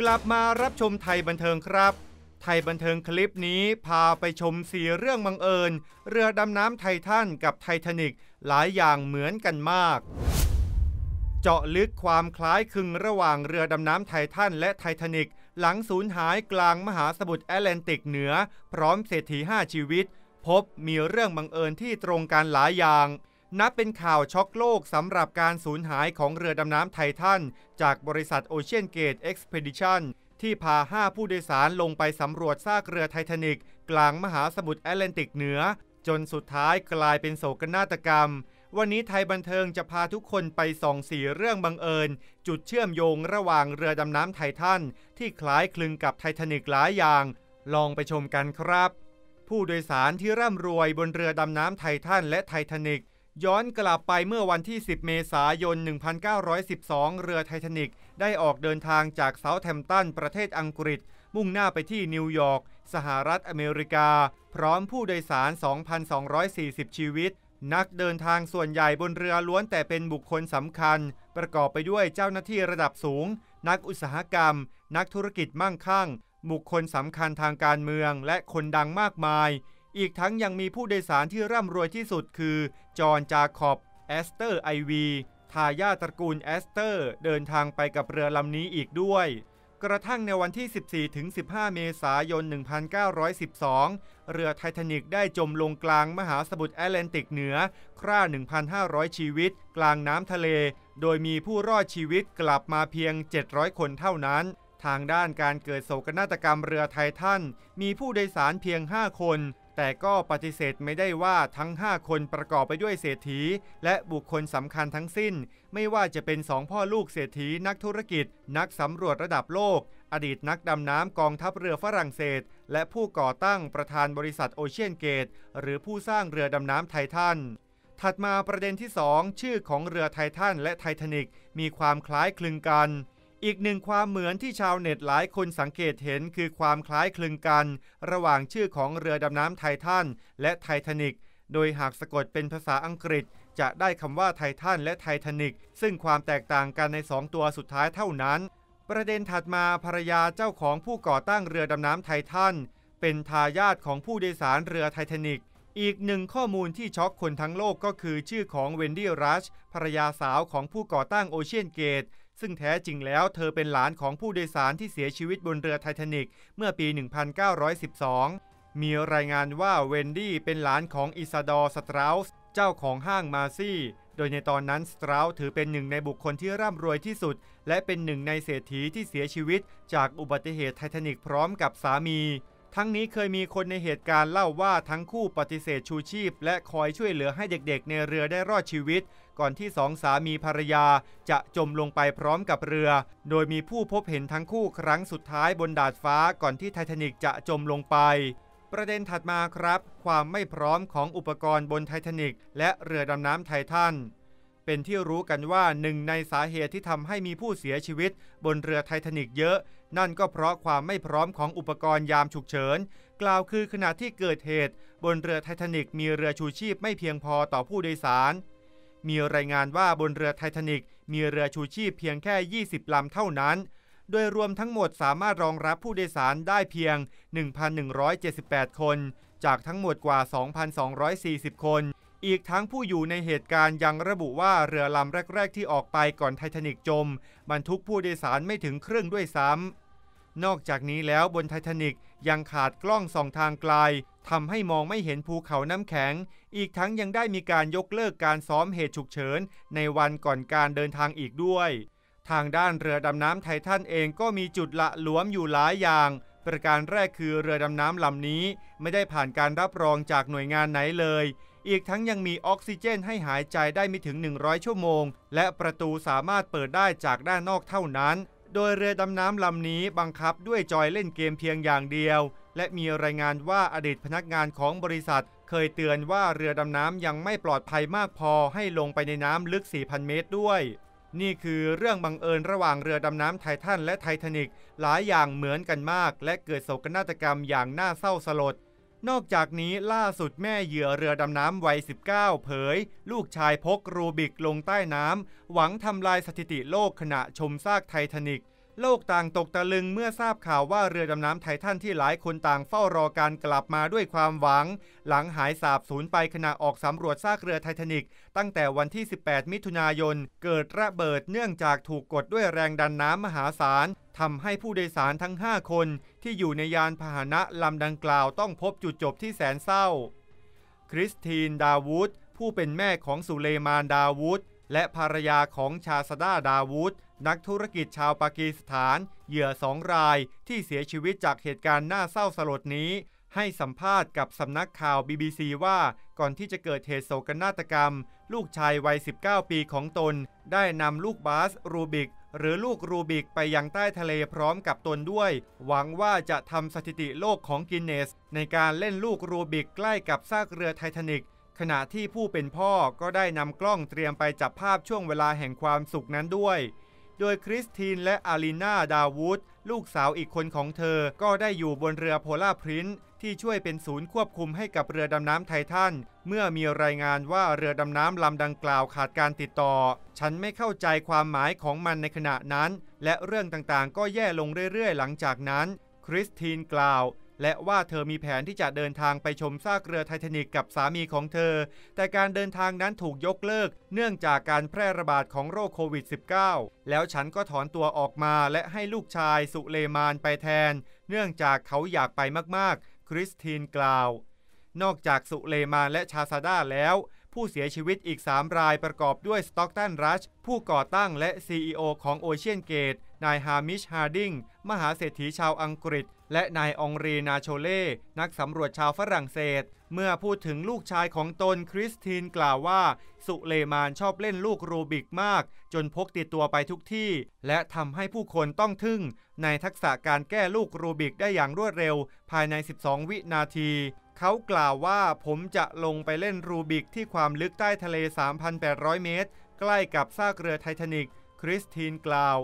กลับมารับชมไทยบันเทิงครับ ไทยบันเทิงคลิปนี้พาไปชมสีเรื่องบังเอิญ เรือดำน้ำไททันกับไททานิกหลายอย่างเหมือนกันมาก เจาะลึกความคล้ายคลึงระหว่างเรือดำน้ำไททันและไททานิกหลังสูญหายกลางมหาสมุทรแอตแลนติกเหนือ พร้อมเศรษฐี5 ชีวิต พบมีเรื่องบังเอิญที่ตรงกันหลายอย่างนับเป็นข่าวช็อกโลกสำหรับการสูญหายของเรือดำน้ำไททัน จากบริษัทโอเชียนเกตเอ็กซ์เพดิชันที่พา 5 ผู้โดยสารลงไปสำรวจซากเรือไททานิกกลางมหาสมุทรแอตแลนติกเหนือ จนสุดท้ายกลายเป็นโศกนาฏกรรม วันนี้ไทยบันเทิงจะพาทุกคนไปส่องสี่เรื่องบังเอิญ จุดเชื่อมโยงระหว่างเรือดำน้ำไททันที่คล้ายคลึงกับไททานิกหลายอย่าง ลองไปชมกันครับ ผู้โดยสารที่ร่ำรวยบนเรือดำน้ำไททันและไททานิกย้อนกลับไปเมื่อวันที่ 10 เมษายน 1912 เรือไททานิกได้ออกเดินทางจากเซาแทมป์ตันประเทศอังกฤษ มุ่งหน้าไปที่นิวยอร์กสหรัฐอเมริกา พร้อมผู้โดยสาร 2,240 ชีวิต นักเดินทางส่วนใหญ่บนเรือล้วนแต่เป็นบุคคลสำคัญ ประกอบไปด้วยเจ้าหน้าที่ระดับสูง นักอุตสาหกรรม นักธุรกิจมั่งคั่ง บุคคลสำคัญทางการเมืองและคนดังมากมายอีกทั้งยังมีผู้โดยสารที่ร่ำรวยที่สุดคือ จอห์นจาคอบแอสเตอร์ไอวีทายาตระกูลแอสเตอร์ เดินทางไปกับเรือลำนี้อีกด้วย กระทั่งในวันที่ 14-15 เมษายน 1912 เรือไททานิกได้จมลงกลางมหาสมุทรแอตแลนติกเหนือคร่า 1,500 ชีวิต กลางน้ำทะเล โดยมีผู้รอดชีวิตกลับมาเพียง 700 คนเท่านั้น ทางด้านการเกิดโศกนาฏกรรมเรือไททันมีผู้โดยสารเพียง 5 คนแต่ก็ปฏิเสธไม่ได้ว่าทั้ง 5 คนประกอบไปด้วยเศรษฐี และบุคคลสำคัญทั้งสิ้น ไม่ว่าจะเป็นสองพ่อลูกเศรษฐี นักธุรกิจนักสำรวจระดับโลก อดีตนักดำน้ำกองทัพเรือฝรั่งเศส และผู้ก่อตั้งประธานบริษัทโอเชียนเกต หรือผู้สร้างเรือดำน้ำไททัน ถัดมาประเด็นที่ 2 ชื่อของเรือไททันและไททานิกมีความคล้ายคลึงกันอีกหนึ่งความเหมือนที่ชาวเน็ตหลายคนสังเกตเห็นคือความคล้ายคลึงกัน ระหว่างชื่อของเรือดำน้ำไททันและไททานิก โดยหากสะกดเป็นภาษาอังกฤษ จะได้คำว่าไททันและไททานิกซึ่งความแตกต่างกันใน 2 ตัวสุดท้ายเท่านั้น ประเด็นถัดมาภรรยาเจ้าของผู้ก่อตั้งเรือดำน้ำไททันเป็นทายาทของผู้โดยสารเรือไททานิกอีกหนึ่งข้อมูลที่ช็อกคนทั้งโลกก็คือชื่อของเวนดี้รัชภรรยาสาวของผู้ก่อตั้งโอเชียนเกตซึ่งแท้จริงแล้วเธอเป็นหลานของผู้โดยสารที่เสียชีวิตบนเรือไททานิกเมื่อปี 1912 มีรายงานว่าเวนดี้เป็นหลานของอิซาดอร์สตราสเจ้าของห้างมาซี่ โดยในตอนนั้นสตราสถือเป็นหนึ่งในบุคคลที่ร่ำรวยที่สุด และเป็นหนึ่งในเศรษฐีที่เสียชีวิตจากอุบัติเหตุไททานิกพร้อมกับสามีทั้งนี้เคยมีคนในเหตุการณ์เล่าว่าทั้งคู่ปฏิเสธชูชีพ และคอยช่วยเหลือให้เด็กๆ ในเรือได้รอดชีวิต ก่อนที่สองสามีภรรยาจะจมลงไปพร้อมกับเรือ โดยมีผู้พบเห็นทั้งคู่ครั้งสุดท้ายบนดาดฟ้า ก่อนที่ไททานิกจะจมลงไป ประเด็นถัดมาครับ ความไม่พร้อมของอุปกรณ์บนไททานิกและเรือดำน้ำไททันเป็นที่รู้กันว่าหนึ่งในสาเหตุที่ทำให้มีผู้เสียชีวิต บนเรือไททานิกเยอะนั่นก็เพราะความไม่พร้อมของอุปกรณ์ยามฉุกเฉิน กล่าวคือขณะที่เกิดเหตุ บนเรือไททานิกมีเรือชูชีพไม่เพียงพอต่อผู้โดยสาร มีรายงานว่าบนเรือไททานิกมีเรือชูชีพเพียงแค่ 20 ลำเท่านั้น โดยรวมทั้งหมดสามารถรองรับผู้โดยสารได้เพียง 1,178 คน จากทั้งหมดกว่า 2,240 คนอีกทั้งผู้อยู่ในเหตุการณ์ยังระบุว่าเรือลำแรก ๆ ที่ออกไปก่อนไททานิกจมบรรทุกผู้โดยสารไม่ถึงครึ่งด้วยซ้ำนอกจากนี้แล้วบนไททานิกยังขาดกล้องส่องทางไกลทำให้มองไม่เห็นภูเขาน้ำแข็ง อีกทั้งยังได้มีการยกเลิกการซ้อมเหตุฉุกเฉิน ในวันก่อนการเดินทางอีกด้วย ทางด้านเรือดำน้ำไททันเองก็มีจุดละหลวมอยู่หลายอย่างประการแรกคือเรือดำน้ำลำนี้ไม่ได้ผ่านการรับรองจากหน่วยงานไหนเลยอีกทั้งยังมีออกซิเจนให้หายใจได้ไม่ถึง 100 ชั่วโมง และประตูสามารถเปิดได้จากด้านนอกเท่านั้น โดยเรือดำน้ำลำนี้บังคับด้วยจอยเล่นเกมเพียงอย่างเดียว และมีรายงานว่าอดีตพนักงานของบริษัท เคยเตือนว่าเรือดำน้ำยังไม่ปลอดภัยมากพอให้ลงไปในน้ำลึก 4,000 เมตรด้วย นี่คือเรื่องบังเอิญระหว่างเรือดำน้ำไททันและไททานิกหลายอย่างเหมือนกันมาก และเกิดโศกนาฏกรรมอย่างน่าเศร้าสลดนอกจากนี้ล่าสุดแม่เหยื่อเรือดำน้ำวัย19 เผย ลูกชายพกรูบิกลงใต้น้ำ หวังทำลายสถิติโลกขณะชมซากไททานิกโลกต่างตกตะลึงเมื่อทราบข่าวว่าเรือดำน้ำไททันที่หลายคนต่างเฝ้ารอการกลับมาด้วยความหวัง หลังหายสาบสูญไปขณะออกสำรวจซากเรือไททานิกตั้งแต่วันที่ 18 มิถุนายน เกิดระเบิดเนื่องจากถูกกดด้วยแรงดันน้ำมหาศาลทำให้ผู้โดยสารทั้ง 5 คนที่อยู่ในยานพาหนะลำดังกล่าวต้องพบจุดจบที่แสนเศร้าคริสตินดาวูดผู้เป็นแม่ของสุเลมานดาวูดและภรรยาของชาซาดาดาวูดนักธุรกิจชาวปากีสถาน เหยื่อสองราย ที่เสียชีวิตจากเหตุการณ์น่าเศร้าสลดนี้ ให้สัมภาษณ์กับสำนักข่าว BBC ว่าก่อนที่จะเกิดเหตุโศกนาฏกรรม ลูกชายวัย19 ปีของตนได้นำลูกบาส รูบิก หรือลูกรูบิกไปยังใต้ทะเลพร้อมกับตนด้วย หวังว่าจะทำสถิติโลกของกินเนส ในการเล่นลูกรูบิกใกล้กับซากเรือไททานิกขณะที่ผู้เป็นพ่อก็ได้นำกล้องเตรียมไปจับภาพช่วงเวลาแห่งความสุขนั้นด้วยโดยคริสตินและอารีนาดาวูดลูกสาวอีกคนของเธอ ก็ได้อยู่บนเรือโพล่าพรินที่ช่วยเป็นศูนย์ควบคุมให้กับเรือดำน้ำไททัน เมื่อมีรายงานว่าเรือดำน้ำลำดังกล่าวขาดการติดต่อ ฉันไม่เข้าใจความหมายของมันในขณะนั้น และเรื่องต่างๆ ก็แย่ลงเรื่อยๆหลังจากนั้น คริสตินกล่าวและว่าเธอมีแผนที่จะเดินทางไปชมซากเรือไททานิกกับสามีของเธอ แต่การเดินทางนั้นถูกยกเลิกเนื่องจากการแพร่ระบาดของโรคโควิด -19 แล้วฉันก็ถอนตัวออกมาและให้ลูกชายสุเลมานไปแทน เนื่องจากเขาอยากไปมากๆ คริสตินกล่าว นอกจากสุเลมานและชาซาด้าแล้ว ผู้เสียชีวิตอีก 3 รายประกอบด้วยสต็อกตันรัชผู้ก่อตั้งและ CEO ของโอเชียนเกต นายฮามิชฮาร์ดิงมหาเศรษฐีชาวอังกฤษและนายองรีนาโชเล่ นักสำรวจชาวฝรั่งเศส เมื่อพูดถึงลูกชายของตนคริสตินกล่าวว่าสุเลมานชอบเล่นลูกโรบิกมาก จนพกติดตัวไปทุกที่ และทำให้ผู้คนต้องทึ่ง ในทักษะการแก้ลูกโรบิกได้อย่างรวดเร็ว ภายใน 12 วินาที เขากล่าวว่าผมจะลงไปเล่นรูบิกที่ความลึกใต้ทะเล 3,800 เมตร ใกล้กับซากเรือไททานิกคริสตินกล่าว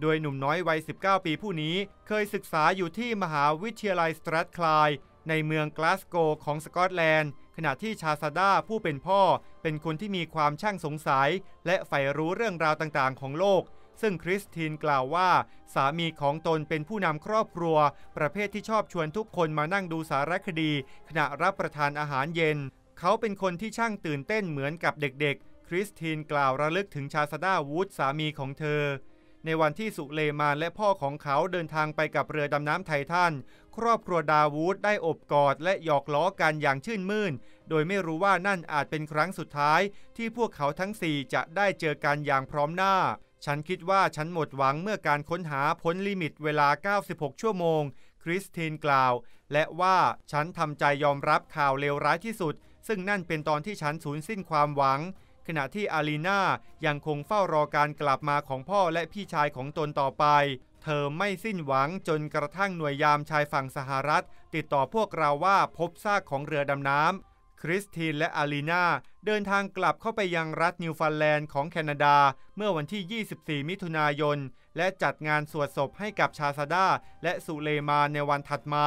โดยหนุ่มน้อยวัย 19 ปีผู้นี้ เคยศึกษาอยู่ที่มหาวิทยาลัยสตรัทคลาย ในเมืองกลาสโกของสกอตแลนด์ ขณะที่ชาซาด้าผู้เป็นพ่อ เป็นคนที่มีความช่างสงสัย และใฝ่รู้เรื่องราวต่างๆ ของโลก ซึ่งคริสตินกล่าวว่า สามีของตนเป็นผู้นำครอบครัว ประเภทที่ชอบชวนทุกคนมานั่งดูสารคดี ขณะรับประทานอาหารเย็น เขาเป็นคนที่ช่างตื่นเต้นเหมือนกับเด็ก ๆคริสตินกล่าวระลึกถึงชาซาด้าวูดสามีของเธอในวันที่สุเลมานและพ่อของเขาเดินทางไปกับเรือดำน้ำไททัน ครอบครัวดาวูดได้อบกอดและหยอกล้อกันอย่างชื่นมื่น โดยไม่รู้ว่านั่นอาจเป็นครั้งสุดท้ายที่พวกเขาทั้งสี่จะได้เจอกันอย่างพร้อมหน้า ฉันคิดว่าฉันหมดหวังเมื่อการค้นหาพ้นลิมิตเวลา 96 ชั่วโมง คริสตินกล่าวและว่าฉันทำใจยอมรับข่าวเลวร้ายที่สุด ซึ่งนั่นเป็นตอนที่ฉันสูญสิ้นความหวังขณะที่อารีนายังคงเฝ้ารอการกลับมาของพ่อและพี่ชายของตนต่อไป เธอไม่สิ้นหวังจนกระทั่งหน่วยยามชายฝั่งสหรัฐติดต่อพวกเราว่าพบซากของเรือดำน้ำ คริสตินและอารีนาเดินทางกลับเข้าไปยังรัฐนิวฟันแลนด์ของแคนาดาเมื่อวันที่ 24 มิถุนายน และจัดงานสวดศพให้กับชาซาดาและสุเลมาในวันถัดมา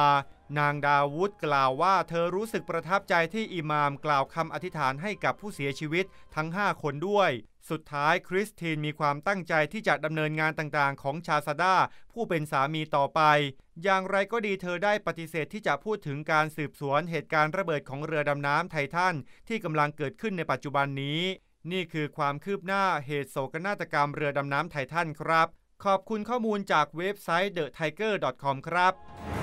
นางดาวุธกล่าวว่าเธอรู้สึกประทับใจที่อิหมามกล่าวคำอธิษฐานให้กับผู้เสียชีวิตทั้ง 5 คนด้วย สุดท้ายคริสตินมีความตั้งใจที่จะดำเนินงานต่างๆ ของชาซาดาผู้เป็นสามีต่อไป อย่างไรก็ดีเธอได้ปฏิเสธที่จะพูดถึงการสืบสวนเหตุการณ์ระเบิดของเรือดำน้ำไททันที่กำลังเกิดขึ้นในปัจจุบันนี้ นี่คือความคืบหน้าเหตุโศกนาฏกรรมเรือดำน้ำไททันครับ ขอบคุณข้อมูลจากเว็บไซต์ thetiger.com ครับ